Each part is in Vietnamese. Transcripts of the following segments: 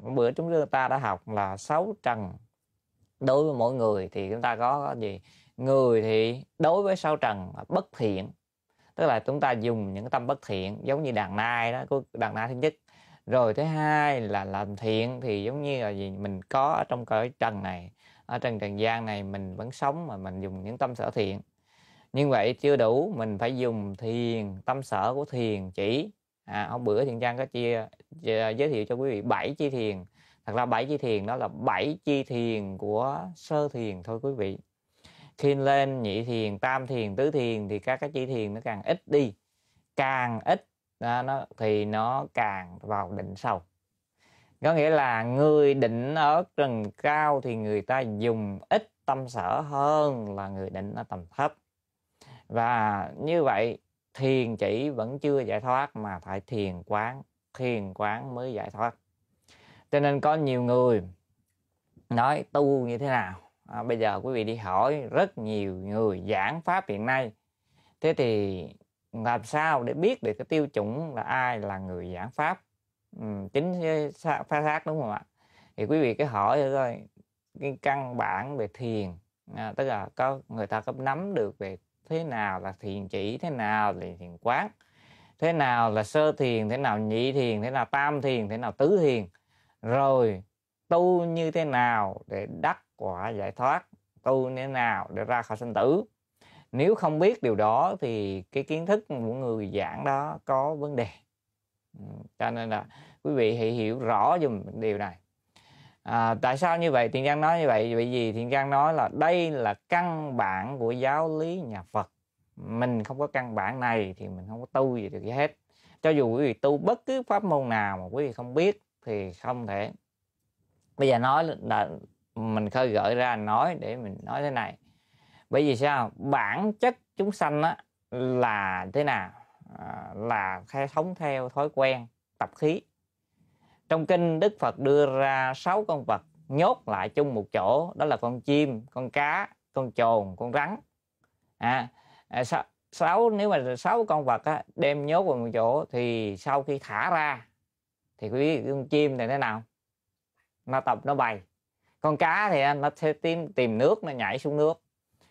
bữa chúng ta đã học là sáu trần đối với mỗi người thì chúng ta có gì người thì đối với sáu trần bất thiện tức là chúng ta dùng những tâm bất thiện giống như đàn nai đó của đàn nai thứ nhất rồi thứ hai là làm thiện thì giống như là gì mình có ở trong cõi trần này ở trần trần gian này mình vẫn sống mà mình dùng những tâm sở thiện như vậy chưa đủ mình phải dùng thiền tâm sở của thiền chỉ à, hôm bữa thiền trang có chia, chia giới thiệu cho quý vị bảy chi thiền thật ra bảy chi thiền đó là bảy chi thiền của sơ thiền thôi quý vị khi lên nhị thiền tam thiền tứ thiền thì các cái chi thiền nó càng ít đi càng ít đó, nó thì nó càng vào định sâu có nghĩa là người định ở trần cao thì người ta dùng ít tâm sở hơn là người định ở tầm thấp và như vậy thiền chỉ vẫn chưa giải thoát mà phải thiền quán thiền quán mới giải thoát cho nên có nhiều người nói tu như thế nào à, bây giờ quý vị đi hỏi rất nhiều người giảng pháp hiện nay thế thì làm sao để biết được cái tiêu chuẩn là ai là người giảng pháp ừ, chính pha xác đúng không ạ thì quý vị cái hỏi rồi cái căn bản về thiền à, tức là có người ta có nắm được về thế nào là thiền chỉ thế nào là thiền quán thế nào là sơ thiền thế nào nhị thiền thế nào tam thiền thế nào tứ thiền rồi tu như thế nào để đắc quả giải thoát tu như thế nào để ra khỏi sinh tử nếu không biết điều đó thì cái kiến thức của người giảng đó có vấn đề ừ, cho nên là quý vị hãy hiểu rõ dùm điều này À, tại sao như vậy? Thiện Trang nói như vậy bởi vì Thiện Trang nói là đây là căn bản của giáo lý nhà Phật. Mình không có căn bản này thì mình không có tu gì được gì hết. Cho dù quý vị tu bất cứ pháp môn nào mà quý vị không biết thì không thể. Bây giờ nói là mình khơi gợi ra nói để mình nói thế này. Bởi vì sao? Bản chất chúng sanh á, là thế nào? À, là theo, sống theo thói quen tập khí trong kinh Đức Phật đưa ra sáu con vật nhốt lại chung một chỗ đó là con chim, con cá, con trồn, con rắn. À, à sáu nếu mà sáu con vật á, đem nhốt vào một chỗ thì sau khi thả ra thì quý con chim thì thế nào? Nó tập nó bay, Con cá thì nó sẽ tìm tìm nước nó nhảy xuống nước.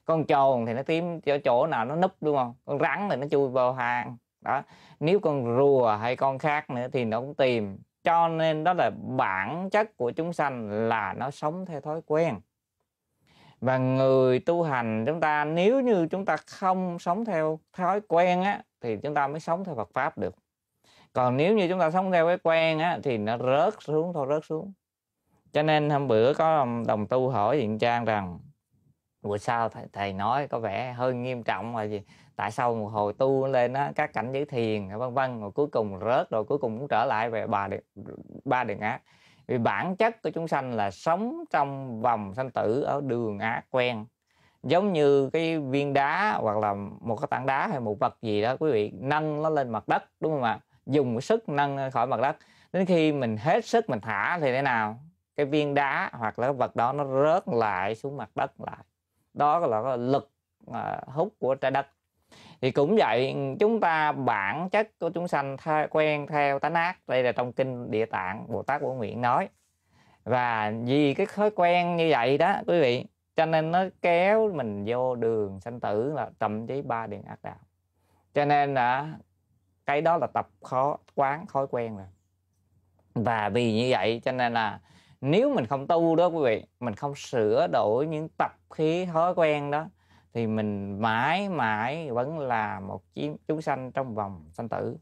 Con trồn thì nó tìm chỗ chỗ nào nó núp đúng không? Con rắn thì nó chui vào hang đó nếu con rùa hay con khác nữa thì nó cũng tìm cho nên đó là bản chất của chúng sanh là nó sống theo thói quen và người tu hành chúng ta nếu như chúng ta không sống theo thói quen á thì chúng ta mới sống theo Phật pháp được còn nếu như chúng ta sống theo cái quen á thì nó rớt xuống thôi rớt xuống cho nên hôm bữa có đồng, tu hỏi hiện trang rằng buổi sau thầy, thầy nói có vẻ hơi nghiêm trọng là gì tại sao một hồi tu lên á các cảnh giới thiền vân vân rồi cuối cùng rớt rồi cuối cùng cũng trở lại về bà điện, ba đường ác vì bản chất của chúng sanh là sống trong vòng sanh tử ở đường ác quen giống như cái viên đá hoặc là một cái tảng đá hay một vật gì đó quý vị nâng nó lên mặt đất đúng không ạ dùng sức nâng khỏi mặt đất đến khi mình hết sức mình thả thì thế nào cái viên đá hoặc là cái vật đó nó rớt lại xuống mặt đất lại đó là lực à, hút của trái đất thì cũng vậy chúng ta bản chất của chúng sanh tha, quen theo tánh ác đây là trong kinh địa tạng bồ tát bổ nguyện nói và vì cái thói quen như vậy đó quý vị cho nên nó kéo mình vô đường sanh tử là thậm chí ba đường ác đạo cho nên là cái đó là tập khó quán thói quen rồi và vì như vậy cho nên là nếu mình không tu đó quý vị mình không sửa đổi những tập khí thói quen đó thì mình mãi mãi vẫn là một chiếm chúng sanh trong vòng sanh tử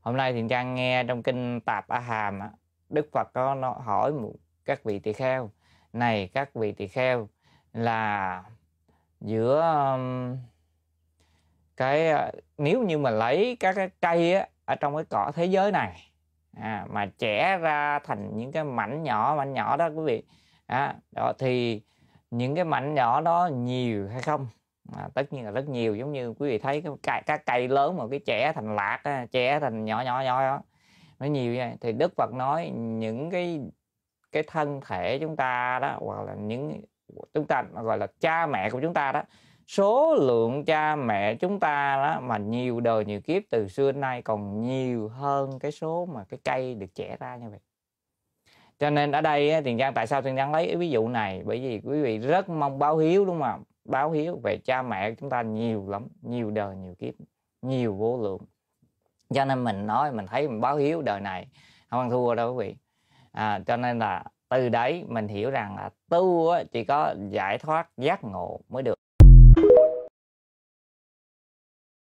hôm nay thì trang nghe trong kinh tạp a hàm á, đức phật có nó hỏi một các vị tỳ kheo này các vị tỳ kheo là giữa cái ờ, nếu như mà lấy các cái cây á, ở trong cái cỏ thế giới này à, mà trẻ ra thành những cái mảnh nhỏ mảnh nhỏ đó quý vị à, đó thì những cái mảnh nhỏ đó nhiều hay không à, tất nhiên là rất nhiều giống như quý vị thấy cái cây, các cây lớn mà cái trẻ thành lạc trẻ thành nhỏ nhỏ nhỏ đó nó nhiều vậy thì đức phật nói những cái cái thân thể chúng ta đó hoặc là những chúng ta gọi là cha mẹ của chúng ta đó số lượng cha mẹ chúng ta đó mà nhiều đời nhiều kiếp từ xưa đến nay còn nhiều hơn cái số mà cái cây được trẻ ra như vậy cho nên ở đây tiền giang tại sao tiền giang lấy ví dụ này bởi vì quý vị rất mong báo hiếu đúng không ạ báo hiếu về cha mẹ chúng ta nhiều lắm nhiều đời nhiều kiếp nhiều vô lượng cho nên mình nói mình thấy mình báo hiếu đời này không ăn thua đâu quý vị à, cho nên là từ đấy mình hiểu rằng là tu chỉ có giải thoát giác ngộ mới được